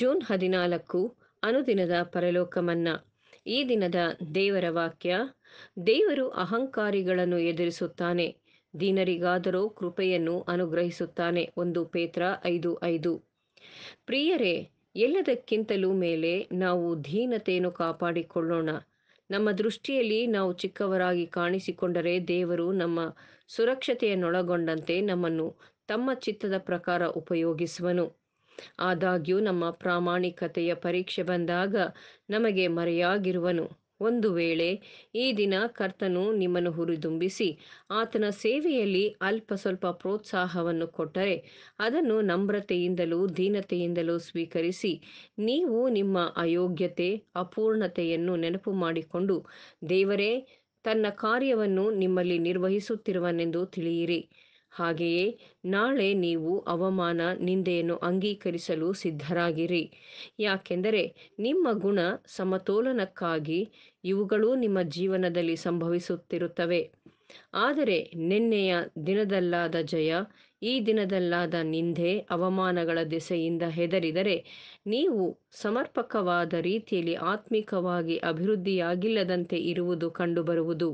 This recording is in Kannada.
ಜೂನ್ ಹದಿನಾಲ್ಕು ಅನುದಿನದ ಪರಲೋಕಮನ್ನ ಈ ದಿನದ ದೇವರ ವಾಕ್ಯ ದೇವರು ಅಹಂಕಾರಿಗಳನ್ನು ಎದುರಿಸುತ್ತಾನೆ ದೀನರಿಗಾದರೂ ಕೃಪೆಯನ್ನು ಅನುಗ್ರಹಿಸುತ್ತಾನೆ ಒಂದು ಪೇತ್ರ ಐದು ಐದು ಪ್ರಿಯರೇ ಎಲ್ಲದಕ್ಕಿಂತಲೂ ಮೇಲೆ ನಾವು ದೀನತೆಯನ್ನು ಕಾಪಾಡಿಕೊಳ್ಳೋಣ ನಮ್ಮ ದೃಷ್ಟಿಯಲ್ಲಿ ನಾವು ಚಿಕ್ಕವರಾಗಿ ಕಾಣಿಸಿಕೊಂಡರೆ ದೇವರು ನಮ್ಮ ಸುರಕ್ಷತೆಯನ್ನೊಳಗೊಂಡಂತೆ ನಮ್ಮನ್ನು ತಮ್ಮ ಚಿತ್ತದ ಪ್ರಕಾರ ಉಪಯೋಗಿಸುವನು ಆದಾಗ್ಯೂ ನಮ್ಮ ಪ್ರಾಮಾಣಿಕತೆಯ ಪರೀಕ್ಷೆ ಬಂದಾಗ ನಮಗೆ ಮರೆಯಾಗಿರುವನು ಒಂದು ವೇಳೆ ಈ ದಿನ ಕರ್ತನು ನಿಮ್ಮನ್ನು ಹುರಿದುಂಬಿಸಿ ಆತನ ಸೇವೆಯಲ್ಲಿ ಅಲ್ಪ ಸ್ವಲ್ಪ ಪ್ರೋತ್ಸಾಹವನ್ನು ಕೊಟ್ಟರೆ ಅದನ್ನು ನಮ್ರತೆಯಿಂದಲೂ ದೀನತೆಯಿಂದಲೂ ಸ್ವೀಕರಿಸಿ ನೀವು ನಿಮ್ಮ ಅಯೋಗ್ಯತೆ ಅಪೂರ್ಣತೆಯನ್ನು ನೆನಪು ಮಾಡಿಕೊಂಡು ದೇವರೇ ತನ್ನ ಕಾರ್ಯವನ್ನು ನಿಮ್ಮಲ್ಲಿ ನಿರ್ವಹಿಸುತ್ತಿರುವನೆಂದು ತಿಳಿಯಿರಿ ಹಾಗೆಯೇ ನಾಳೆ ನೀವು ಅವಮಾನ ನಿಂದೆಯನ್ನು ಅಂಗೀಕರಿಸಲು ಸಿದ್ಧರಾಗಿರಿ ಯಾಕೆಂದರೆ ನಿಮ್ಮ ಗುಣ ಸಮತೋಲನಕ್ಕಾಗಿ ಇವುಗಳು ನಿಮ್ಮ ಜೀವನದಲ್ಲಿ ಸಂಭವಿಸುತ್ತಿರುತ್ತವೆ ಆದರೆ ನಿನ್ನೆಯ ದಿನದಲ್ಲಾದ ಜಯ ಈ ದಿನದಲ್ಲಾದ ನಿಂದೆ ಅವಮಾನಗಳ ದೆಸೆಯಿಂದ ಹೆದರಿದರೆ ನೀವು ಸಮರ್ಪಕವಾದ ರೀತಿಯಲ್ಲಿ ಆತ್ಮಿಕವಾಗಿ ಅಭಿವೃದ್ಧಿಯಾಗಿಲ್ಲದಂತೆ ಇರುವುದು ಕಂಡುಬರುವುದು